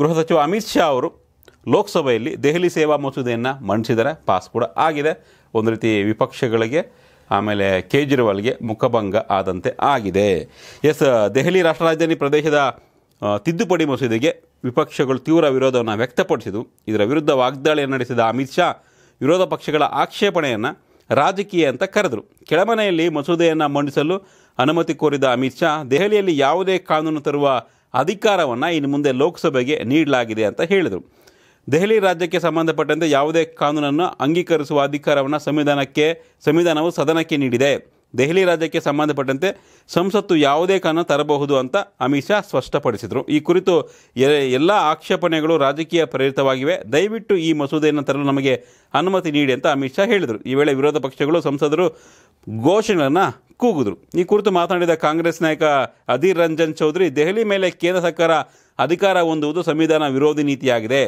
ಗೃಹ ಸಚಿವ ಅಮಿತ್ ಶಾ ಅವರು ಲೋಕಸಭೆಯಲ್ಲಿ ದೆಹಲಿ ಸೇವಾ ಮಸೂದೆಯನ್ನು ಮಂಡಿಸಿದರೆ ಪಾಸ್ ಕೂಡ ಆಗಿದೆ ಒಂದು ರೀತಿ ವಿಪಕ್ಷಗಳಿಗೆ ಆಮೇಲೆ ಕೇಜ್ರಿವಾಲ್ಗೆ ಮುಖಭಂಗ ಆದಂತೆ ಆಗಿದೆ ಎಸ್ ದೆಹಲಿ ರಾಷ್ಟ್ರ ರಾಜಧಾನಿ ಪ್ರದೇಶದ ತಿದ್ದುಪಡಿ ಮಸೂದೆಗೆ ವಿಪಕ್ಷಗಳು ತೀವ್ರ ವಿರೋಧವನ್ನು ವ್ಯಕ್ತಪಡಿಸಿದ್ದು ಇದರ ವಿರುದ್ಧ ವಾಗ್ದಾಳಿಯನ್ನು ನಡೆಸಿದ ಅಮಿತ್ ಶಾ ವಿರೋಧ ಪಕ್ಷಗಳ ಆಕ್ಷೇಪಣೆಯನ್ನು ರಾಜಕೀಯ ಅಂತ ಕರೆದರು ಕೆಳಮನೆಯಲ್ಲಿ ಮಸೂದೆಯನ್ನು ಮಂಡಿಸಲು ಅನುಮತಿ ಕೋರಿದ ಅಮಿತ್ ಶಾ ದೆಹಲಿಯಲ್ಲಿ ಯಾವುದೇ ಕಾನೂನು ತರುವ ಅಧಿಕಾರವನ್ನು ಇನ್ನು ಮುಂದೆ ಲೋಕಸಭೆಗೆ ನೀಡಲಾಗಿದೆ ಅಂತ ಹೇಳಿದರು ದೆಹಲಿ ರಾಜ್ಯಕ್ಕೆ ಸಂಬಂಧಪಟ್ಟಂತೆ ಯಾವುದೇ ಕಾನೂನನ್ನು ಅಂಗೀಕರಿಸುವ ಅಧಿಕಾರವನ್ನು ಸಂವಿಧಾನಕ್ಕೆ ಸಂವಿಧಾನವು ಸದನಕ್ಕೆ ನೀಡಿದೆ ದೆಹಲಿ ರಾಜ್ಯಕ್ಕೆ ಸಂಬಂಧಪಟ್ಟಂತೆ ಸಂಸತ್ತು ಯಾವುದೇ ಕಾನೂನು ತರಬಹುದು ಅಂತ ಅಮಿತ್ ಶಾ ಸ್ಪಷ್ಟಪಡಿಸಿದರು ಈ ಕುರಿತು ಎಲ್ಲ ಆಕ್ಷೇಪಣೆಗಳು ರಾಜಕೀಯ ಪ್ರೇರಿತವಾಗಿವೆ ದಯವಿಟ್ಟು ಈ ಮಸೂದೆಯನ್ನು ತರಲು ನಮಗೆ ಅನುಮತಿ ನೀಡಿ ಅಂತ ಅಮಿತ್ ಶಾ ಹೇಳಿದರು ಈ ವೇಳೆ ವಿರೋಧ ಪಕ್ಷಗಳು ಸಂಸದರು ಘೋಷಣೆಗಳನ್ನು ಕೂಗಿದ್ರು ಈ ಕುರಿತು ಮಾತನಾಡಿದ ಕಾಂಗ್ರೆಸ್ ನಾಯಕ ಅಧೀರ್ ರಂಜನ್ ಚೌಧರಿ ದೆಹಲಿ ಮೇಲೆ ಕೇಂದ್ರ ಸರ್ಕಾರ ಅಧಿಕಾರ ಹೊಂದುವುದು ಸಂವಿಧಾನ ವಿರೋಧಿ ನೀತಿಯಾಗಿದೆ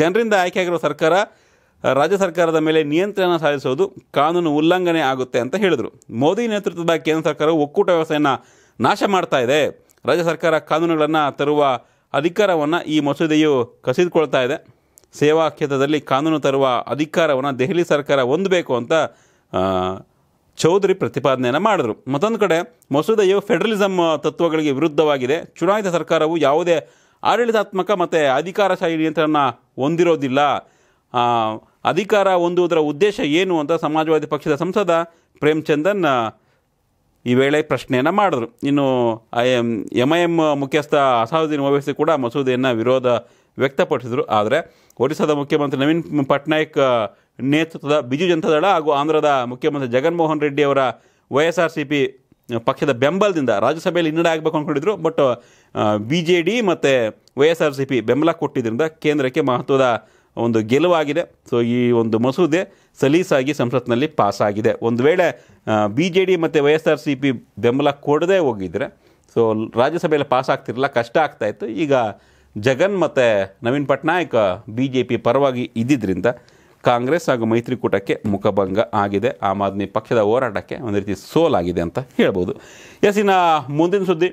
ಜನರಿಂದ ಆಯ್ಕೆಯಾಗಿರುವ ಸರ್ಕಾರ ರಾಜ್ಯ ಸರ್ಕಾರದ ಮೇಲೆ ನಿಯಂತ್ರಣ ಸಾಧಿಸುವುದು ಕಾನೂನು ಉಲ್ಲಂಘನೆ ಆಗುತ್ತೆ ಅಂತ ಹೇಳಿದರು ಮೋದಿ ನೇತೃತ್ವದ ಕೇಂದ್ರ ಸರ್ಕಾರವು ಒಕ್ಕೂಟ ವ್ಯವಸ್ಥೆಯನ್ನು ನಾಶ ಮಾಡ್ತಾ ಇದೆ ರಾಜ್ಯ ಸರ್ಕಾರ ಕಾನೂನುಗಳನ್ನು ತರುವ ಅಧಿಕಾರವನ್ನು ಈ ಮಸೂದೆಯು ಕಸಿದುಕೊಳ್ತಾ ಇದೆ ಸೇವಾ ಕ್ಷೇತ್ರದಲ್ಲಿ ಕಾನೂನು ತರುವ ಅಧಿಕಾರವನ್ನು ದೆಹಲಿ ಸರ್ಕಾರ ಹೊಂದಬೇಕು ಅಂತ ಚೌಧರಿ ಪ್ರತಿಪಾದನೆಯನ್ನು ಮಾಡಿದರು ಮತ್ತೊಂದು ಕಡೆ ಮಸೂದೆಯು ಫೆಡರಲಿಸಮ್ ತತ್ವಗಳಿಗೆ ವಿರುದ್ಧವಾಗಿದೆ ಚುನಾಯಿತ ಸರ್ಕಾರವು ಯಾವುದೇ ಆಡಳಿತಾತ್ಮಕ ಮತ್ತು ಅಧಿಕಾರಶಾಹಿ ನಿಯಂತ್ರಣ ಹೊಂದಿರೋದಿಲ್ಲ ಅಧಿಕಾರ ಹೊಂದುವುದರ ಉದ್ದೇಶ ಏನು ಅಂತ ಸಮಾಜವಾದಿ ಪಕ್ಷದ ಸಂಸದ ಪ್ರೇಮ್ಚಂದನ್ ಈ ವೇಳೆ ಪ್ರಶ್ನೆಯನ್ನು ಮಾಡಿದ್ರು ಇನ್ನು I M M I M ಮುಖ್ಯಸ್ಥ ಅಸಾದುದ್ದೀನ್ ಓವೈಸಿ ಕೂಡ ಮಸೂದೆಯನ್ನು ವಿರೋಧ ವ್ಯಕ್ತಪಡಿಸಿದರು ಆದರೆ ಒಡಿಶಾದ ಮುಖ್ಯಮಂತ್ರಿ ನವೀನ್ ಪಟ್ನಾಯಕ್ ನೇತೃತ್ವದ ಬಿಜು ಜನತಾದಳ ಹಾಗೂ ಆಂಧ್ರದ ಮುಖ್ಯಮಂತ್ರಿ ಜಗನ್ಮೋಹನ್ ರೆಡ್ಡಿ ಅವರ Y S R C P ಪಕ್ಷದ ಬೆಂಬಲದಿಂದ ರಾಜ್ಯಸಭೆಯಲ್ಲಿ ಹಿನ್ನಡೆ ಆಗಬೇಕು ಅಂದ್ಕೊಂಡಿದ್ರು ಬಟ್ ಬಿ ಜೆ ಡಿ ಮತ್ತು Y S R C P ಬೆಂಬಲ ಕೊಟ್ಟಿದ್ದರಿಂದ ಕೇಂದ್ರಕ್ಕೆ ಮಹತ್ವದ ಒಂದು ಗೆಲುವಾಗಿದೆ ಸೊ ಈ ಒಂದು ಮಸೂದೆ ಸಲೀಸಾಗಿ ಸಂಸತ್ನಲ್ಲಿ ಪಾಸಾಗಿದೆ ಒಂದು ವೇಳೆ ಬಿ ಜೆ ಡಿ ಮತ್ತು Y S R C P ಬೆಂಬಲ ಕೊಡದೇ ಹೋಗಿದ್ರೆ ಸೊ ರಾಜ್ಯಸಭೆಯಲ್ಲಿ ಪಾಸ್ ಆಗ್ತಿರಲಿಲ್ಲ ಕಷ್ಟ ಆಗ್ತಾಯಿತ್ತು ಈಗ ಜಗನ್ ಮತ್ತು Naveen Patnaik B J P ಪರವಾಗಿ ಇದ್ದಿದ್ದರಿಂದ ಕಾಂಗ್ರೆಸ್ ಹಾಗೂ ಮೈತ್ರಿಕೂಟಕ್ಕೆ ಮುಖಭಂಗ ಆಗಿದೆ ಆಮ್ ಆದ್ಮಿ ಪಕ್ಷದ ಹೋರಾಟಕ್ಕೆ ಒಂದು ರೀತಿ ಸೋಲಾಗಿದೆ ಅಂತ ಹೇಳ್ಬೋದು ಎಸ್ ಇನ್ನು ಮುಂದಿನ ಸುದ್ದಿ